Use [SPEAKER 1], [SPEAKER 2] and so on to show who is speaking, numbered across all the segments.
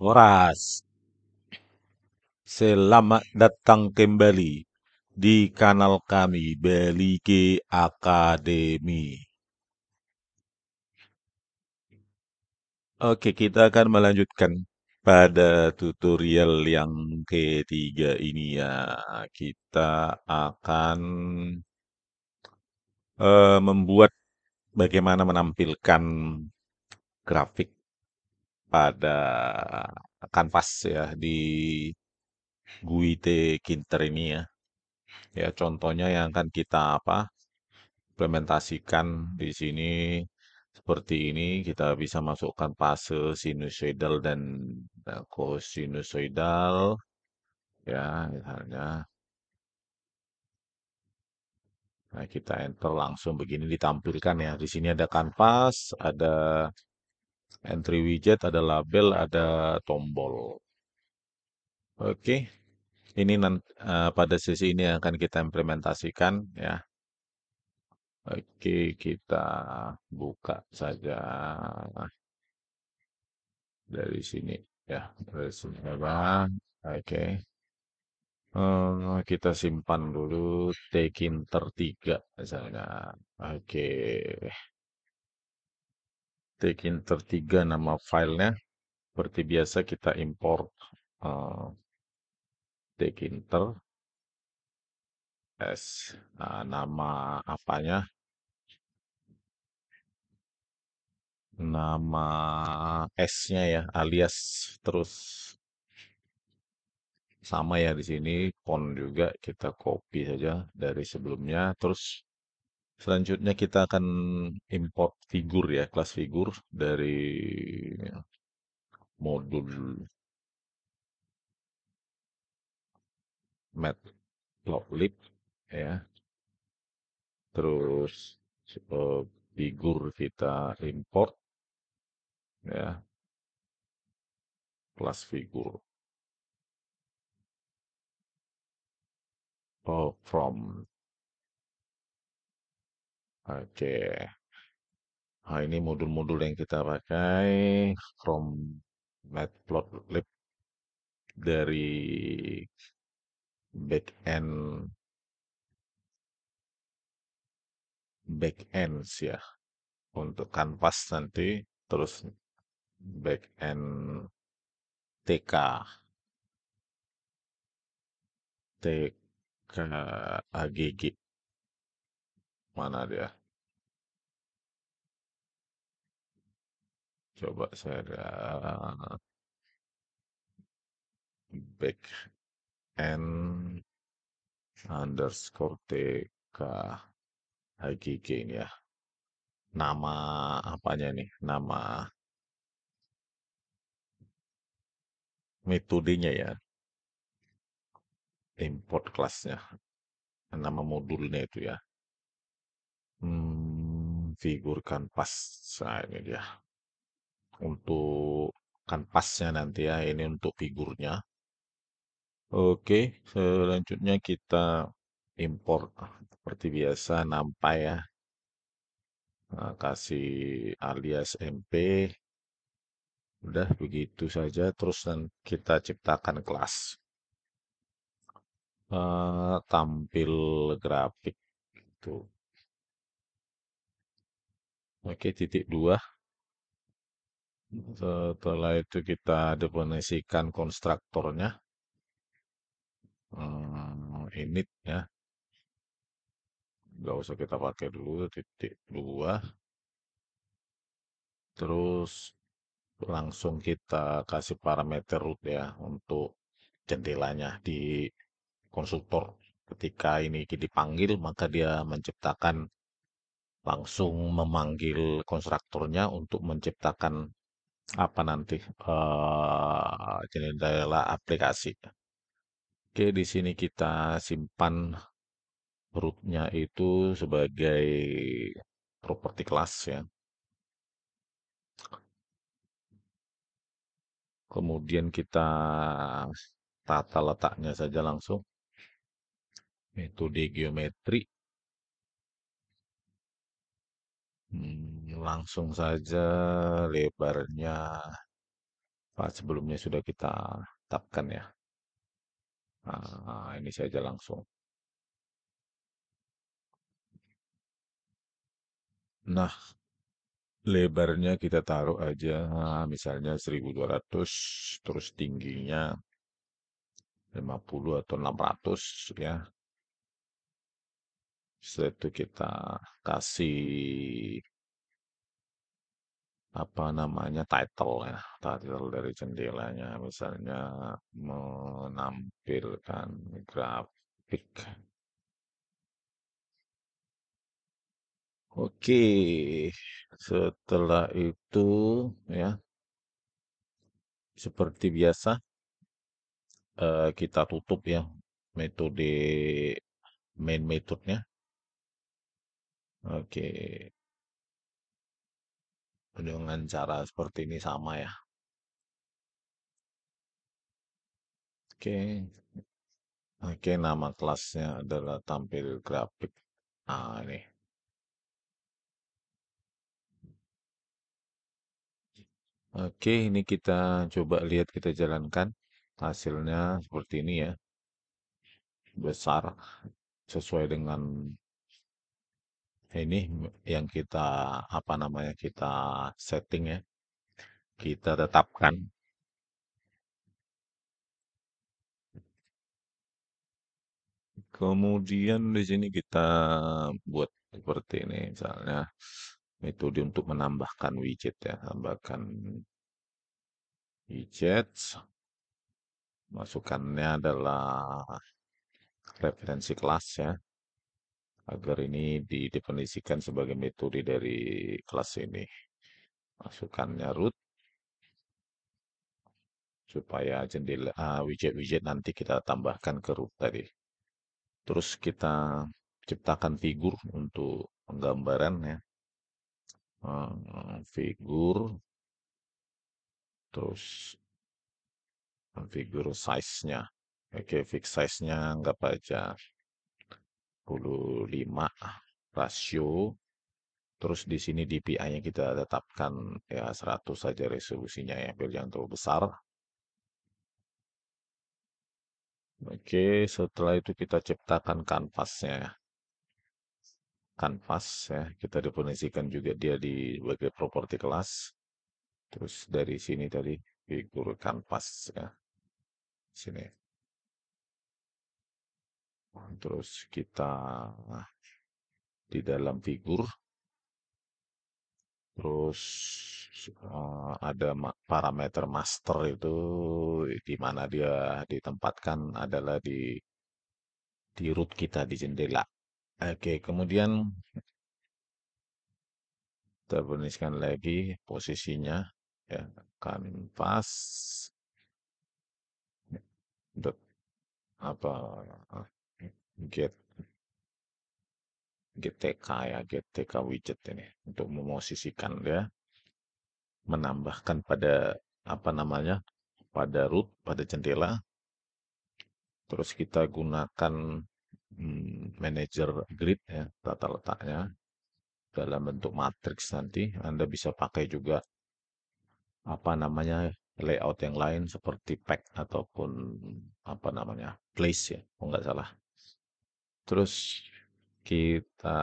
[SPEAKER 1] Horas. Selamat datang kembali di kanal kami Belike Academy. Oke, kita akan melanjutkan pada tutorial yang ketiga ini ya. Kita akan uh, membuat bagaimana menampilkan grafik pada kanvas ya di GUI Kinter ini ya. Ya contohnya yang akan kita apa implementasikan di sini seperti ini kita bisa masukkan fase sinusoidal dan kosinusoidal ya misalnya Nah, kita enter langsung begini ditampilkan ya. Di sini ada kanvas, ada entry widget, ada label, ada tombol. Oke, ini nanti, uh, eh, pada sisi ini yang akan kita implementasikan ya. Oke, kita buka saja dari sini ya, dari sini bang. Oke. Okay. Eh, kita simpan dulu taking tertiga misalnya. Oke. Okay take enter 3 nama filenya seperti biasa kita import uh, take s nah, nama apanya nama S-nya ya, alias terus sama ya di sini font juga kita copy saja dari sebelumnya terus Selanjutnya kita akan import figur ya, kelas figur dari modul matplotlib ya. Terus eh, figur kita import ya. Kelas figur. Oh, from Oke. Nah, ini modul-modul yang kita pakai from matplotlib dari backend backend ya untuk kanvas nanti terus backend TK TK AGG mana dia Coba saya back n underscore tk hgg ini ya. Nama apanya nih? Nama metodenya ya. Import kelasnya. Nama modulnya itu ya. Hmm, figurkan pas. Nah, ini dia untuk kanvasnya nanti ya ini untuk figurnya oke selanjutnya kita import seperti biasa nampak ya nah, kasih alias MP udah begitu saja terus dan kita ciptakan kelas uh, tampil grafik itu oke titik dua setelah itu kita definisikan konstruktornya. Hmm, ya. Nggak usah kita pakai dulu, titik dua. Terus langsung kita kasih parameter root ya untuk jendelanya di konstruktor. Ketika ini dipanggil, maka dia menciptakan langsung memanggil konstruktornya untuk menciptakan apa nanti uh, eh, jendela aplikasi. Oke, di sini kita simpan rootnya itu sebagai properti kelas ya. Kemudian kita tata letaknya saja langsung. Metode geometri Hmm, langsung saja lebarnya Pak sebelumnya sudah kita tetapkan ya. Nah, ini saja langsung. Nah, lebarnya kita taruh aja ah, misalnya 1200 terus tingginya 50 atau 600 ya setelah itu kita kasih apa namanya title ya title dari jendelanya misalnya menampilkan grafik oke setelah itu ya seperti biasa eh, kita tutup ya metode main metodenya Oke. Dengan cara seperti ini sama ya. Oke. Oke, nama kelasnya adalah tampil grafik. Ah, ini. Oke, ini kita coba lihat kita jalankan. Hasilnya seperti ini ya. Besar sesuai dengan ini yang kita apa namanya kita setting ya kita tetapkan kemudian di sini kita buat seperti ini misalnya metode untuk menambahkan widget ya tambahkan widget masukannya adalah referensi kelas ya agar ini didefinisikan sebagai metode dari kelas ini. Masukkannya root supaya jendela ah, widget-widget nanti kita tambahkan ke root tadi. Terus kita ciptakan figur untuk penggambaran ya. Eh, figur terus figur size-nya. Oke, fix size-nya nggak baca rasio. Terus di sini DPI-nya kita tetapkan ya 100 saja resolusinya ya, biar jangan terlalu besar. Oke, setelah itu kita ciptakan kanvasnya. Kanvas ya, kita definisikan juga dia di sebagai properti kelas. Terus dari sini tadi figur kanvas ya. Sini terus kita di dalam figur terus eh, ada parameter master itu di mana dia ditempatkan adalah di di root kita di jendela oke kemudian kita berniskan lagi posisinya ya kanvas apa get GTK ya GTK widget ini untuk memosisikan ya menambahkan pada apa namanya pada root pada jendela terus kita gunakan hmm, manager grid ya tata letaknya dalam bentuk matriks nanti Anda bisa pakai juga apa namanya layout yang lain seperti pack ataupun apa namanya place ya kalau nggak salah Terus kita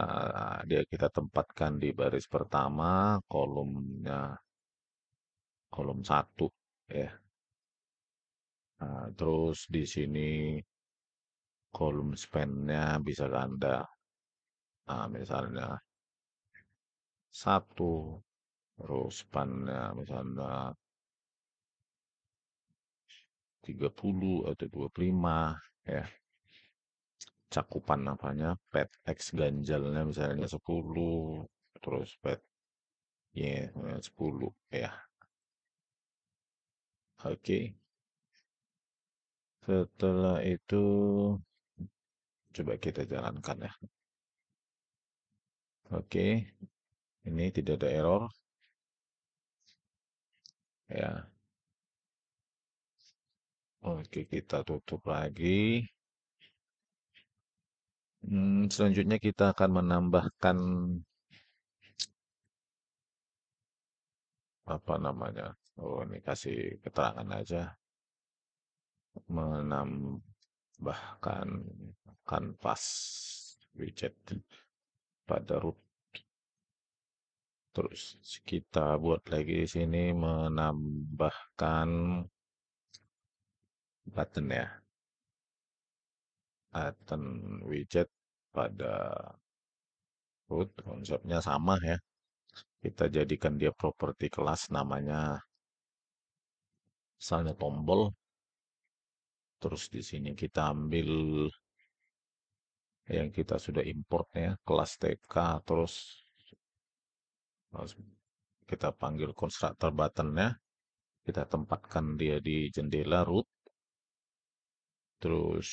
[SPEAKER 1] dia kita tempatkan di baris pertama kolomnya kolom satu ya. Nah, terus di sini kolom spannya bisa Anda nah, misalnya satu terus spannya misalnya misalnya 30 atau 25 ya cakupan apanya pet X ganjalnya misalnya 10 terus pet Y yeah, 10 ya oke okay. setelah itu coba kita jalankan ya oke okay. ini tidak ada error ya oke okay, kita tutup lagi Hmm, selanjutnya kita akan menambahkan apa namanya, oh ini kasih keterangan aja. Menambahkan kanvas widget pada root. Terus kita buat lagi di sini menambahkan button ya. Button widget pada root konsepnya sama ya. Kita jadikan dia properti kelas namanya misalnya tombol. Terus di sini kita ambil yang kita sudah import ya, kelas TK terus kita panggil constructor button ya. Kita tempatkan dia di jendela root. Terus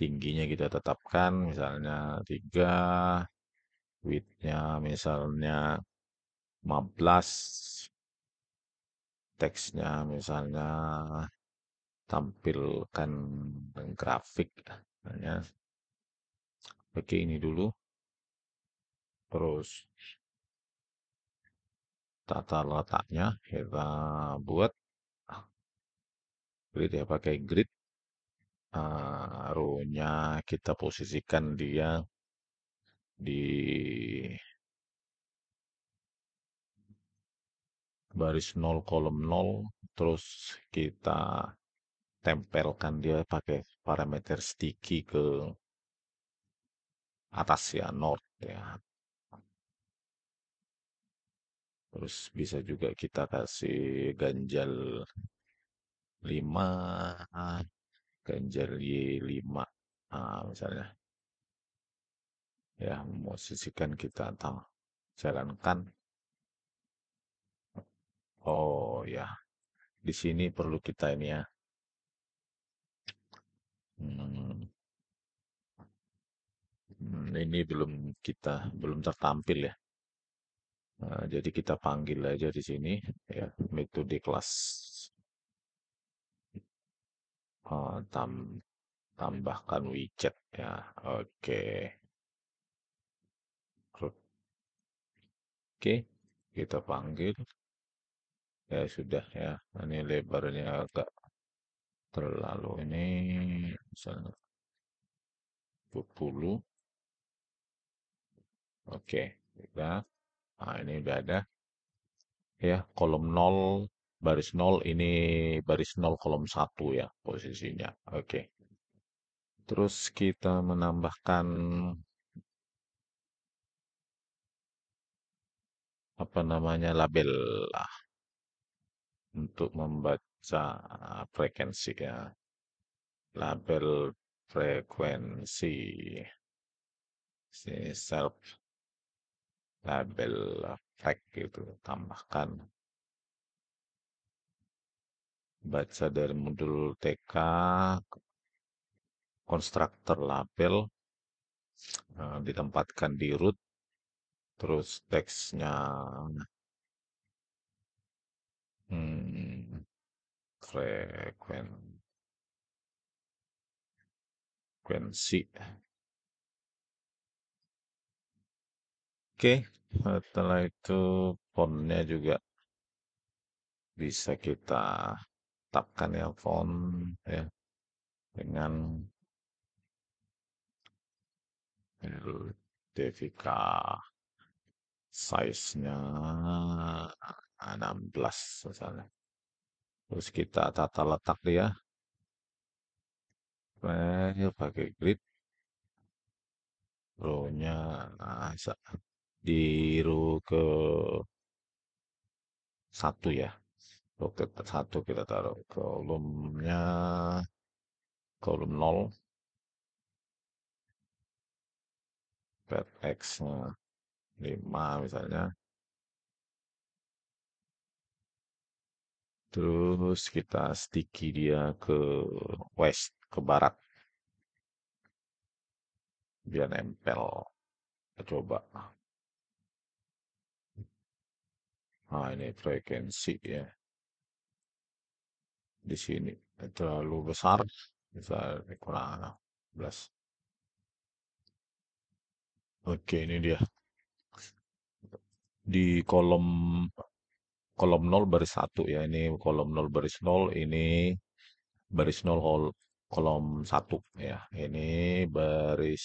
[SPEAKER 1] tingginya kita tetapkan misalnya 3 widthnya misalnya 15 teksnya misalnya tampilkan grafik misalnya oke ini dulu terus tata letaknya kita buat grid ya pakai grid arunya kita posisikan dia di baris 0 kolom 0, terus kita tempelkan dia pakai parameter sticky ke atas ya, north ya. Terus bisa juga kita kasih ganjal 5. Ganjar Y5 nah, misalnya ya memosisikan kita atau jalankan oh ya di sini perlu kita ini ya hmm. hmm ini belum kita belum tertampil ya nah, jadi kita panggil aja di sini ya metode kelas Oh, tam tambahkan widget ya. Oke. Okay. Oke, kita panggil. Ya sudah ya. Ini lebarnya agak terlalu ini misalnya 20. Oke, okay, kita nah ini udah ada ya kolom 0 baris 0 ini baris 0 kolom 1 ya posisinya oke terus kita menambahkan apa namanya label lah untuk membaca frekuensi ya label frekuensi si self label frek gitu tambahkan baca dari modul TK konstruktor label eh, ditempatkan di root terus teksnya hmm, frekuensi Oke, setelah itu fontnya juga bisa kita tetapkan ya font ya dengan Devika size-nya 16 misalnya. Terus kita tata letak dia. Nah, pakai grid. Row-nya nah, di ke satu ya. Oke, satu kita taruh kolomnya kolom nol Pet X-nya 5 misalnya. Terus kita sticky dia ke west, ke barat. Biar nempel. Kita coba. Nah, ini frekuensi ya di sini terlalu besar bisa dikurangkan 11 oke ini dia di kolom kolom 0 baris 1 ya ini kolom 0 baris 0 ini baris 0 hol, kolom 1 ya ini baris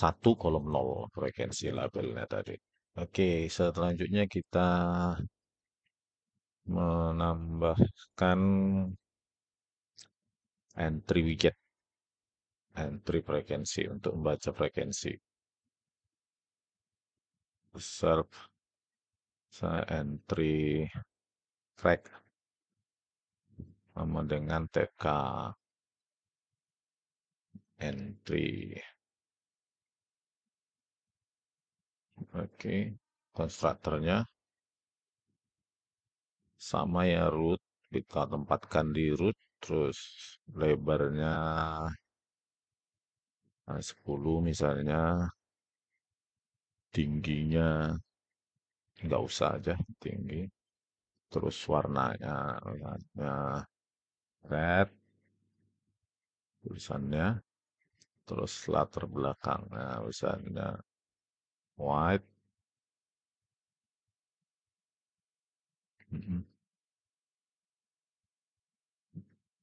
[SPEAKER 1] 1 kolom 0 frekuensi labelnya tadi oke selanjutnya kita menambahkan entry widget entry frekuensi untuk membaca frekuensi serve saya entry track sama dengan tk entry oke okay. konstruktornya sama ya root kita tempatkan di root terus lebarnya 10 nah, misalnya tingginya nggak usah aja tinggi terus warnanya warnanya red tulisannya terus latar belakangnya tulisannya white mm -mm.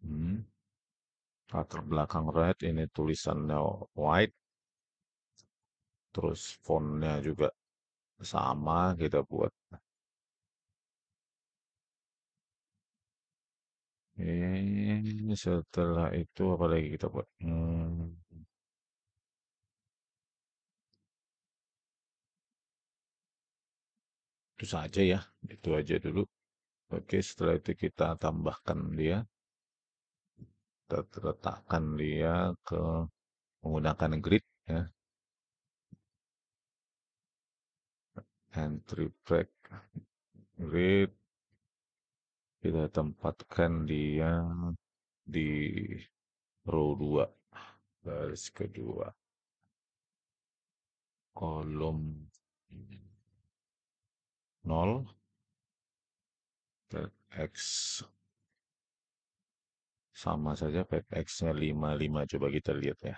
[SPEAKER 1] Hmm. Latar belakang red, ini tulisannya white. Terus fontnya juga sama kita gitu buat. Ini setelah itu apa lagi kita buat? Hmm. Itu saja ya, itu aja dulu. Oke, setelah itu kita tambahkan dia kita letakkan dia ke menggunakan grid ya entry track grid kita tempatkan dia di row 2 baris kedua kolom 0 dan X sama saja X-nya 55. Coba kita lihat ya.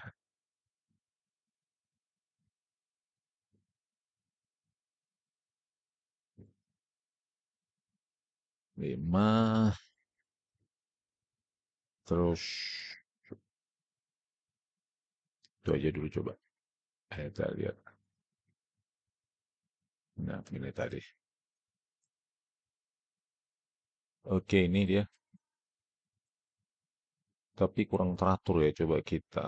[SPEAKER 1] lima terus itu aja dulu coba kita lihat nah ini tadi oke ini dia tapi kurang teratur ya coba kita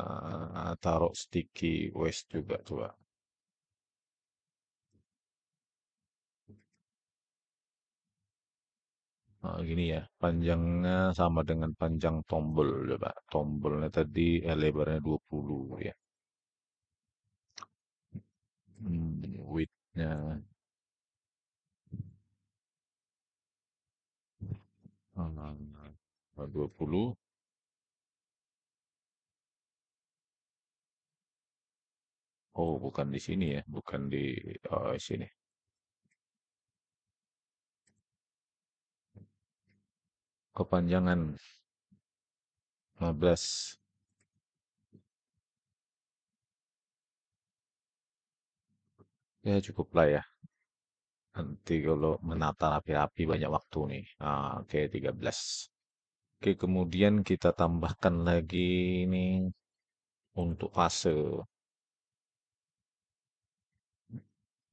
[SPEAKER 1] eh, taruh sticky waste juga coba Nah, gini ya, panjangnya sama dengan panjang tombol, coba. Tombolnya tadi eh, lebarnya 20 ya. Hmm, 20. Oh, bukan di sini ya, bukan di oh, sini. Kepanjangan 15. Ya cukup lah ya. Nanti kalau menata rapi-rapi banyak waktu nih. Ah, oke, okay, 13. Oke, kemudian kita tambahkan lagi ini untuk fase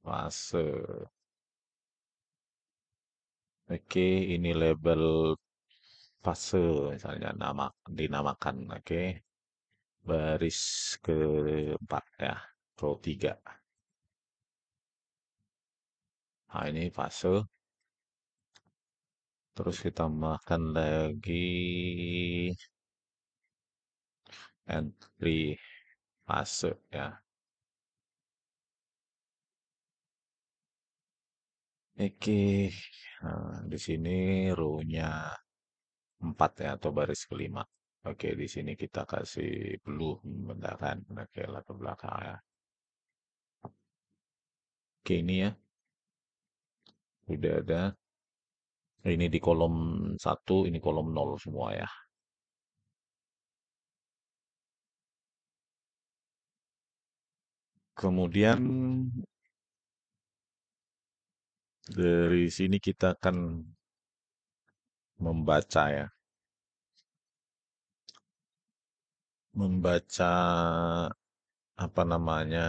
[SPEAKER 1] fase, Oke, ini label fase misalnya nama dinamakan. Oke. Baris keempat ya, row tiga. Nah, ini fase. Terus kita makan lagi entry fase ya. Oke, nah, di sini row-nya 4 ya, atau baris kelima. Oke, di sini kita kasih blue, bentar kan. Oke, latar belakang ya. Oke, ini ya. Udah ada. Ini di kolom 1, ini kolom 0 semua ya. Kemudian hmm. Dari sini kita akan membaca ya. Membaca apa namanya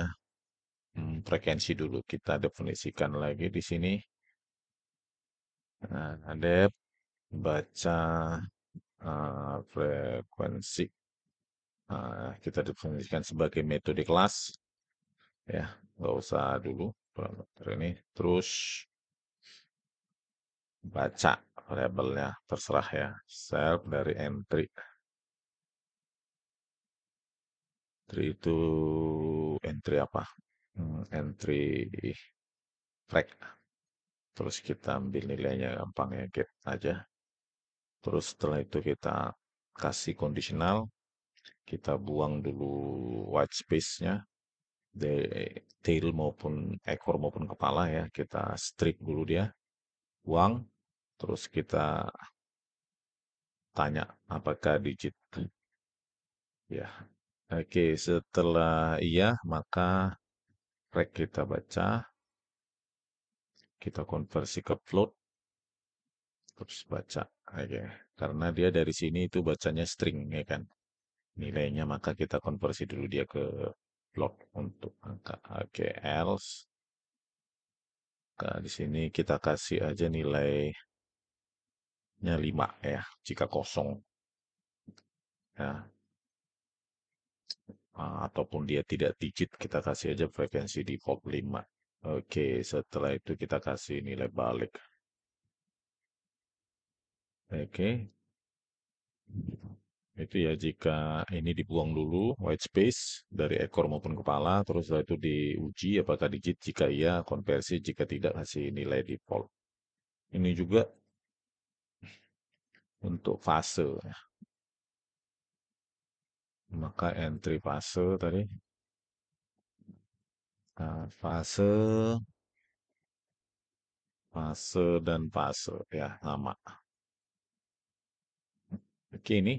[SPEAKER 1] hmm, frekuensi dulu kita definisikan lagi di sini. Nah, ada baca uh, frekuensi uh, kita definisikan sebagai metode kelas ya nggak usah dulu ini terus baca variabelnya terserah ya self dari entry entry itu entry apa hmm, entry track. terus kita ambil nilainya gampang ya get aja terus setelah itu kita kasih conditional kita buang dulu white space-nya tail maupun ekor maupun kepala ya kita strip dulu dia buang Terus kita tanya apakah digit. Ya. Oke, setelah iya maka rek kita baca. Kita konversi ke float. Terus baca. Oke. Karena dia dari sini itu bacanya string ya kan. Nilainya maka kita konversi dulu dia ke float untuk angka. Oke, else. Nah, di sini kita kasih aja nilai nya 5 ya, jika kosong. Ya. Ah, ataupun dia tidak digit, kita kasih aja frekuensi di volt 5. Oke, setelah itu kita kasih nilai balik. Oke. Itu ya jika ini dibuang dulu, white space, dari ekor maupun kepala, terus setelah itu diuji apakah digit, jika iya konversi, jika tidak kasih nilai default. Ini juga untuk fase. Ya. Maka entry fase tadi. Nah, fase, fase, dan fase. Ya, sama. Oke, ini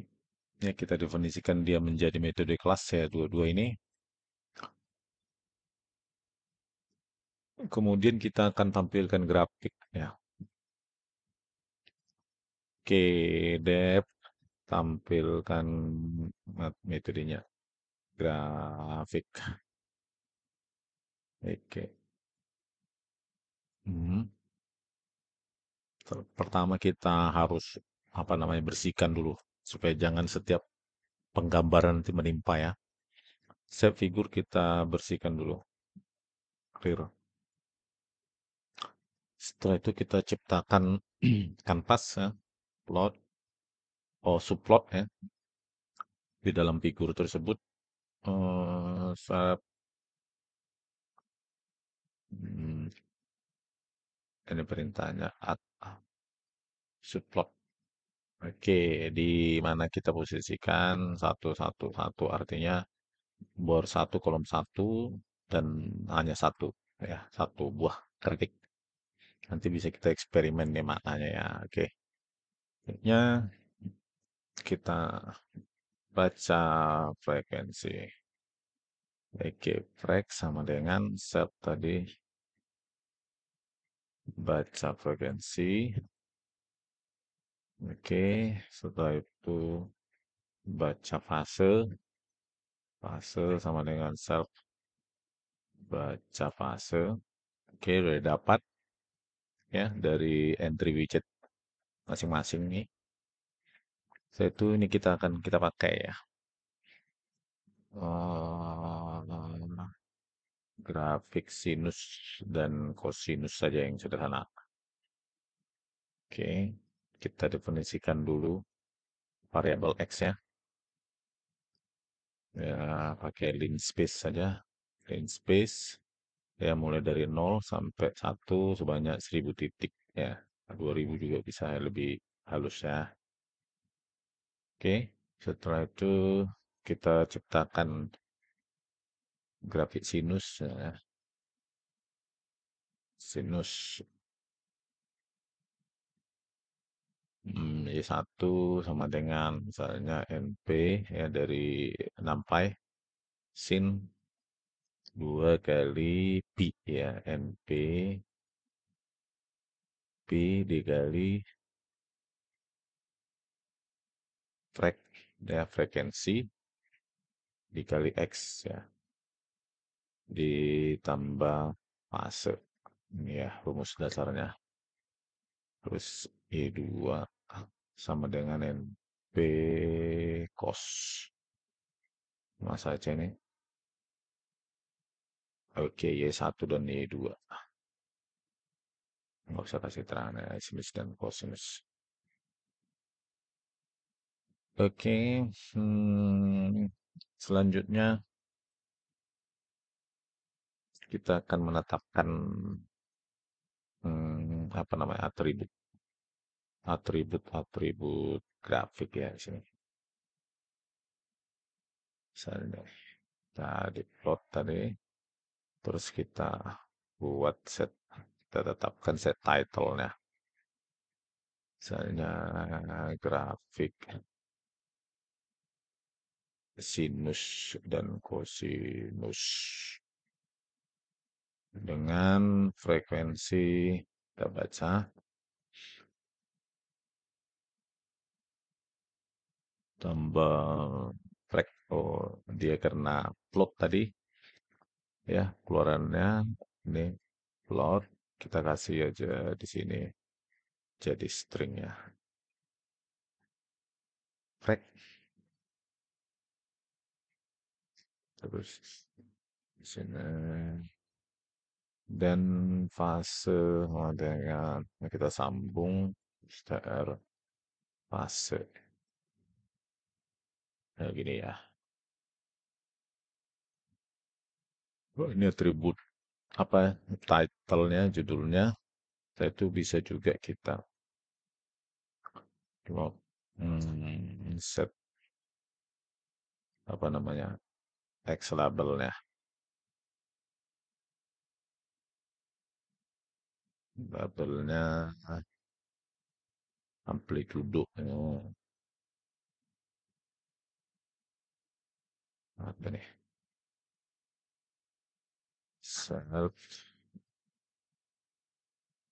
[SPEAKER 1] ya kita definisikan dia menjadi metode kelas ya dua-dua ini. Kemudian kita akan tampilkan grafik ya. Oke, Dev tampilkan metodenya. Grafik. Oke. Hmm. Pertama kita harus apa namanya bersihkan dulu supaya jangan setiap penggambaran nanti menimpa ya. Set figur kita bersihkan dulu. Clear. Setelah itu kita ciptakan kanvas ya plot oh subplot ya di dalam figur tersebut eh, saya hmm, ini perintahnya at subplot Oke, di mana kita posisikan satu satu satu artinya bor satu kolom satu dan hanya satu ya satu buah kritik Nanti bisa kita eksperimen nih maknanya ya. Oke. Selanjutnya kita baca frekuensi. EG frek sama dengan set tadi baca frekuensi. Oke, setelah itu baca fase. Fase sama dengan self baca fase. Oke, udah dapat ya dari entry widget masing-masing nih. Setelah itu ini kita akan kita pakai ya. Uh, grafik sinus dan kosinus saja yang sederhana. Oke, kita definisikan dulu variabel x ya. Ya, pakai lin space saja. Lin space ya mulai dari 0 sampai 1 sebanyak 1000 titik ya. 2000 juga bisa lebih halus ya. Oke, setelah itu kita ciptakan grafik sinus. Ya. Sinus hmm, Y1 sama dengan misalnya NP ya dari 6 pi sin 2 kali pi ya NP pi dikali frek ya frekuensi dikali x ya ditambah fase ini ya rumus dasarnya terus E2 sama dengan NP cos masa aja ini oke Y1 dan Y2 nggak usah kasih terang ya. sinus dan kosinus oke okay. hmm, selanjutnya kita akan menetapkan hmm, apa namanya atribut atribut atribut grafik ya di sini misalnya tadi plot tadi terus kita buat set kita tetapkan set title-nya. Misalnya grafik sinus dan kosinus dengan frekuensi kita baca tombol frek oh dia karena plot tadi ya keluarannya ini plot kita kasih aja di sini jadi string ya. Frek. Terus di sini dan fase dengan nah, kita sambung str fase. Nah, gini ya. Oh, ini atribut apa titlenya nya judulnya, itu bisa juga kita hmm, set apa namanya text labelnya. Labelnya amplitudo. Oh. Apa nih? self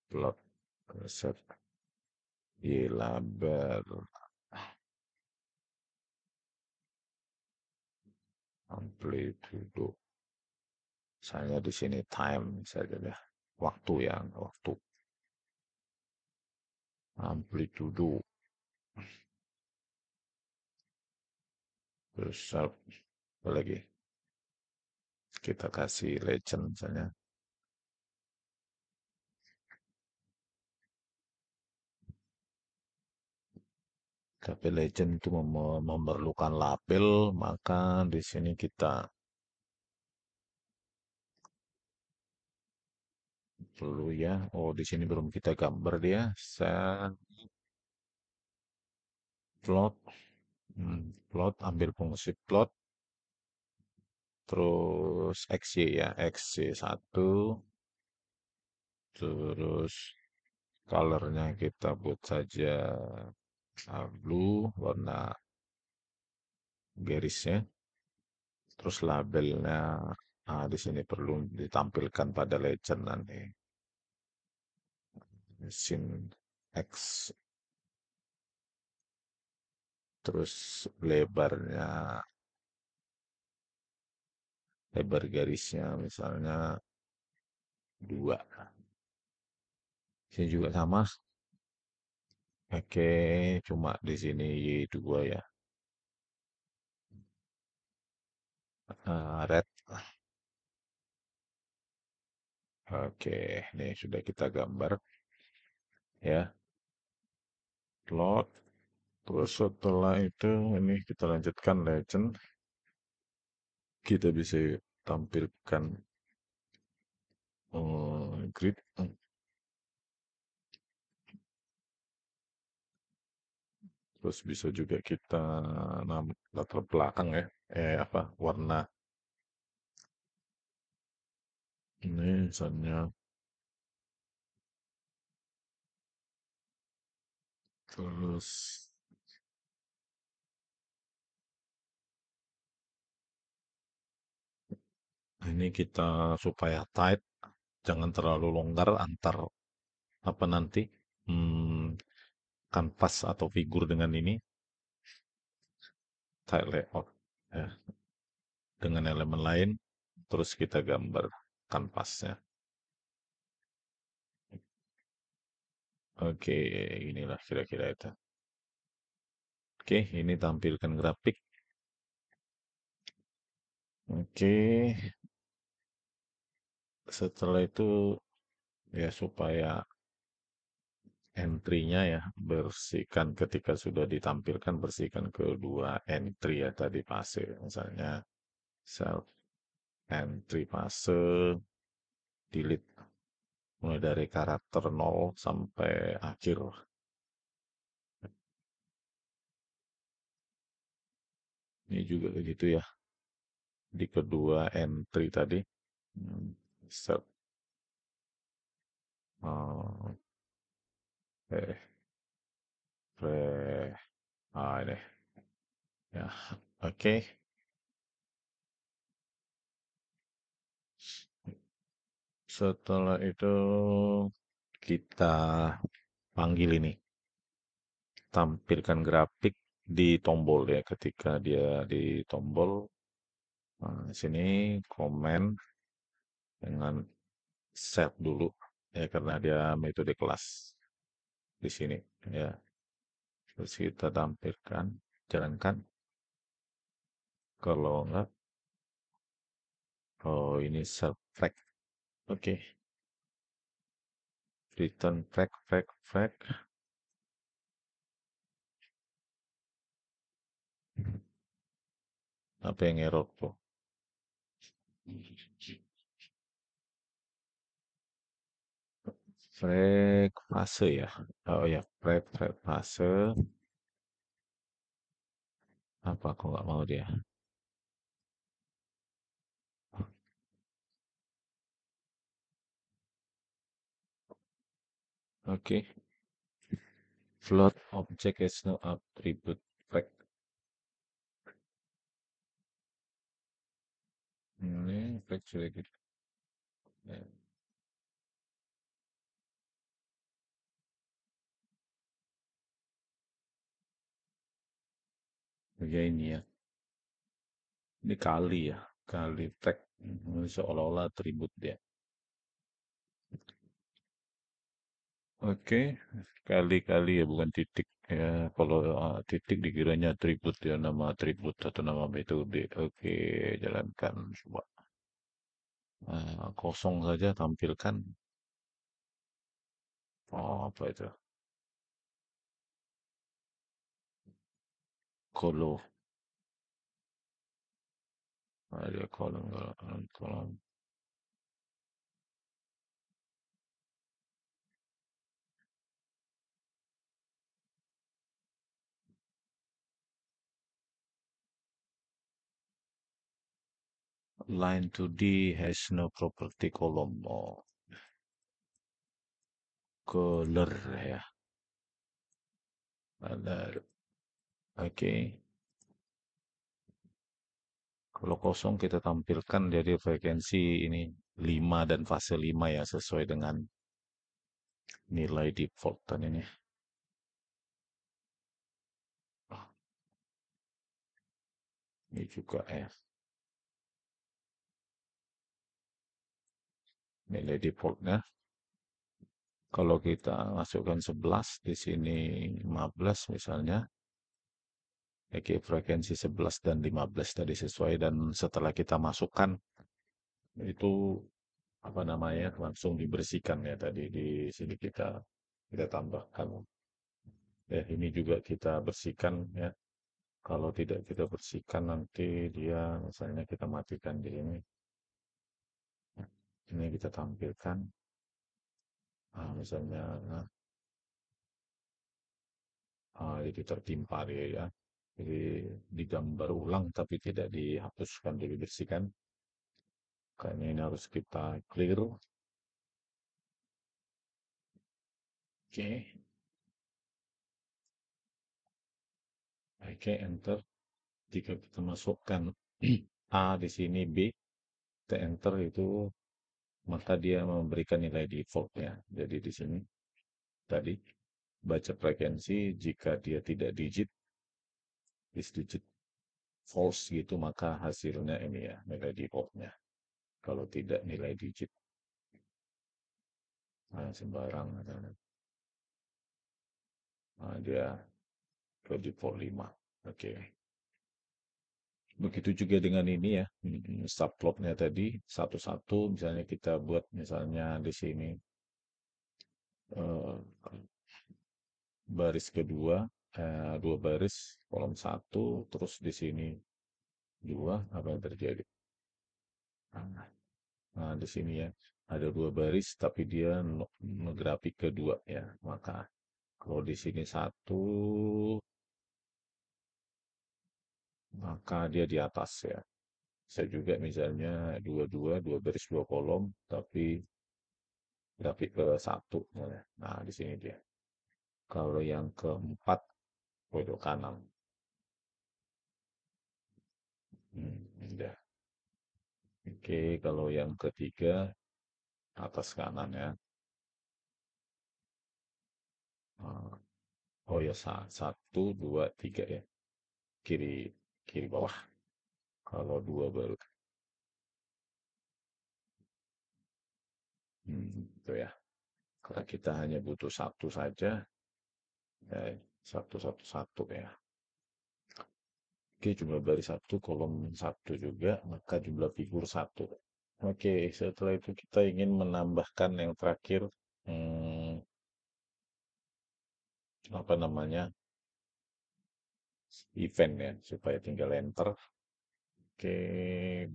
[SPEAKER 1] plot set y label amplitudo misalnya di sini time saja gitu ya waktu yang waktu amplitudo terus apa lagi kita kasih legend misalnya tapi legend itu mem memerlukan label maka di sini kita perlu ya oh di sini belum kita gambar dia saya plot hmm, plot ambil fungsi plot terus XY ya XY1 terus colornya kita buat saja ah, blue warna garisnya terus labelnya nah, di sini perlu ditampilkan pada legend nanti sin X terus lebarnya lebar garisnya misalnya dua sini juga sama Oke, cuma di sini Y2 ya. Ah, red. Oke, ini sudah kita gambar. Ya. Plot. Terus setelah itu, ini kita lanjutkan legend kita bisa tampilkan uh, grid eh. terus bisa juga kita nam latar belakang ya eh apa warna ini misalnya terus ini kita supaya tight jangan terlalu longgar antar apa nanti hmm, kanvas atau figur dengan ini tight layout ya. dengan elemen lain terus kita gambar kanvasnya oke inilah kira-kira itu oke ini tampilkan grafik oke setelah itu ya supaya entry-nya ya bersihkan ketika sudah ditampilkan bersihkan kedua entry ya tadi fase misalnya self entry fase delete mulai dari karakter 0 sampai akhir ini juga begitu ya di kedua entry tadi hmm ya, oke. Okay. Setelah itu kita panggil ini. Tampilkan grafik di tombol ya ketika dia di tombol. Nah, sini komen dengan set dulu ya karena dia metode kelas di sini ya terus kita tampilkan jalankan kalau enggak oh ini set frag oke okay. return track track track apa yang error tuh frek fase ya oh ya frek frek fase apa kok nggak mau dia oke okay. float object is no attribute frek hmm, ini frek sudah gitu ya. ini ya ini kali ya kali tag hmm, seolah-olah atribut dia Oke, kali-kali ya bukan titik ya. Kalau eh, titik dikiranya atribut ya nama atribut atau nama metode. Oke, jalankan coba. Uh, eh, kosong saja tampilkan. Oh, apa itu? color radio column and column line to d has no property column or color here and Oke. Kalau kosong kita tampilkan jadi frekuensi ini 5 dan fase 5 ya sesuai dengan nilai defaultan ini. Ini juga F. Ya. Nilai defaultnya. Kalau kita masukkan 11, di sini 15 misalnya yaitu frekuensi 11 dan 15 tadi sesuai dan setelah kita masukkan itu apa namanya langsung dibersihkan ya tadi di sini kita kita tambahkan ya ini juga kita bersihkan ya kalau tidak kita bersihkan nanti dia misalnya kita matikan di ini ini kita tampilkan nah, misalnya nah, ah, jadi tertimpa dia ya jadi digambar ulang tapi tidak dihapuskan, dibersihkan. Kayaknya ini harus kita clear. Oke. Okay. Oke, okay, enter. Jika kita masukkan A di sini, B, kita enter itu, maka dia memberikan nilai default ya. Jadi di sini, tadi, baca frekuensi, jika dia tidak digit, digit false gitu maka hasilnya ini ya nilai defaultnya kalau tidak nilai digit nah, sembarang nah, dia ke default 5 oke okay. begitu juga dengan ini ya hmm, subplotnya tadi satu-satu misalnya kita buat misalnya di sini uh, baris kedua dua eh, hmm. baris kolom satu terus di sini dua apa yang terjadi ah. nah di sini ya ada dua baris tapi dia ngegrafik kedua ya maka kalau di sini satu maka dia di atas ya saya juga misalnya dua dua dua baris dua kolom tapi grafik ke satu nah di sini dia kalau yang keempat Bodoh kanan. Hmm, Oke, kalau yang ketiga atas kanan ya. Ah, oh ya satu dua tiga ya kiri kiri bawah kalau dua baru hmm, itu ya kalau kita hanya butuh satu saja ya, satu satu satu ya oke jumlah baris satu kolom satu juga maka jumlah figur satu oke setelah itu kita ingin menambahkan yang terakhir hmm, apa namanya event ya supaya tinggal enter oke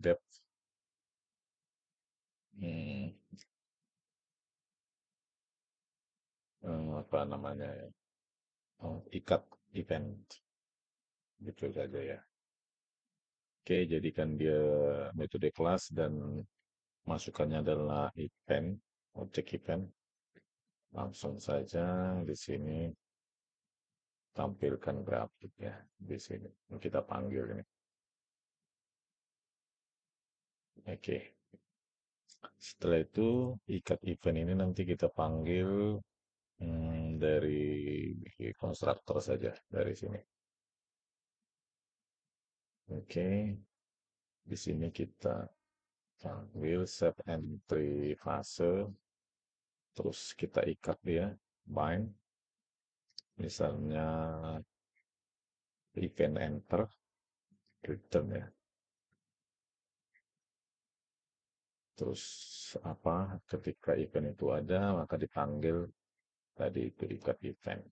[SPEAKER 1] depth hmm, eh, apa namanya ya Oh, ikat event. Gitu saja ya. Oke, jadikan dia metode kelas dan masukannya adalah event, objek event. Langsung saja di sini tampilkan grafiknya ya di sini. Kita panggil ini. Oke. Setelah itu ikat event ini nanti kita panggil hmm, dari konstruktor saja, dari sini. Oke. Di sini kita panggil set entry fase. Terus kita ikat dia, bind. Misalnya event enter, return ya. Terus apa ketika event itu ada maka dipanggil tadi itu ikat event.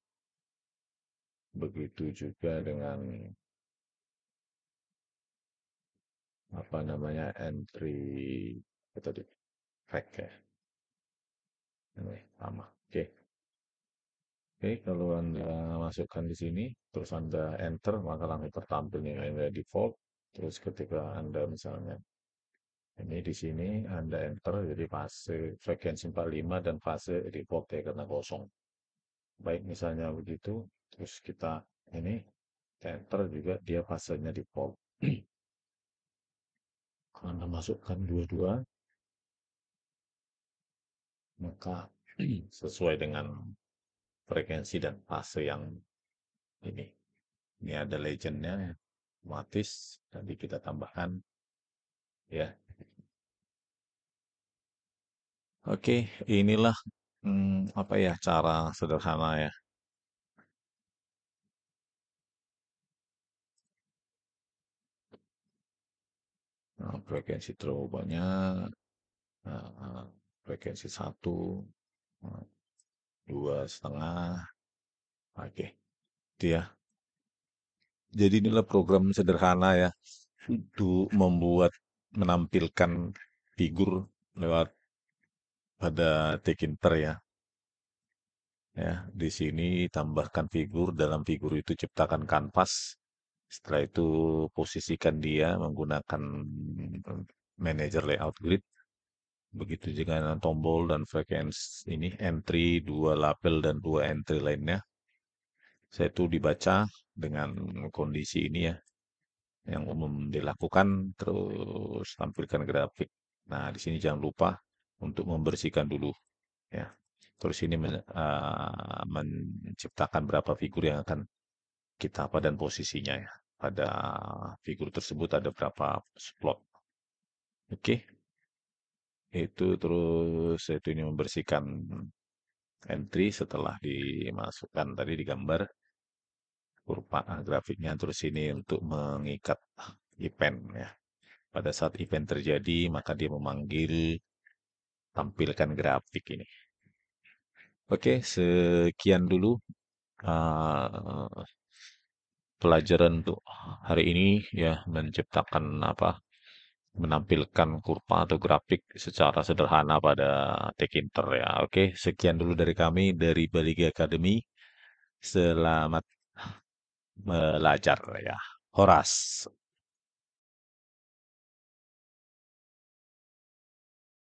[SPEAKER 1] Begitu juga dengan apa namanya entry atau di track ya. Ini sama. Oke. Oke, kalau Anda masukkan di sini, terus Anda enter, maka langsung tertampilnya ini default. Terus ketika Anda misalnya ini di sini Anda enter jadi fase frekuensi 45 dan fase report ya karena kosong. Baik misalnya begitu, terus kita ini enter juga dia fasenya di port. Kalau Anda masukkan dua-dua, maka sesuai dengan frekuensi dan fase yang ini. Ini ada legendnya, otomatis tadi kita tambahkan ya Oke, inilah, hmm, apa ya, cara sederhana ya. Nah, frekuensi banyak, nah, frekuensi satu nah, dua setengah oke, itu ya. Jadi inilah program sederhana ya, untuk membuat menampilkan figur lewat pada tekinter ya. Ya, di sini tambahkan figur, dalam figur itu ciptakan kanvas. Setelah itu posisikan dia menggunakan eh, manager layout grid. Begitu juga dengan tombol dan frequency ini entry, dua label dan dua entry lainnya. Saya itu dibaca dengan kondisi ini ya yang umum dilakukan terus tampilkan grafik. Nah, di sini jangan lupa untuk membersihkan dulu ya terus ini men, uh, menciptakan berapa figur yang akan kita apa dan posisinya ya pada figur tersebut ada berapa slot oke okay. itu terus itu ini membersihkan entry setelah dimasukkan tadi di gambar kurva grafiknya terus ini untuk mengikat event ya pada saat event terjadi maka dia memanggil tampilkan grafik ini. Oke, sekian dulu uh, pelajaran untuk hari ini ya menciptakan apa menampilkan kurva atau grafik secara sederhana pada Tekinter ya. Oke, sekian dulu dari kami dari Baliga Academy. Selamat eh, belajar ya. Horas.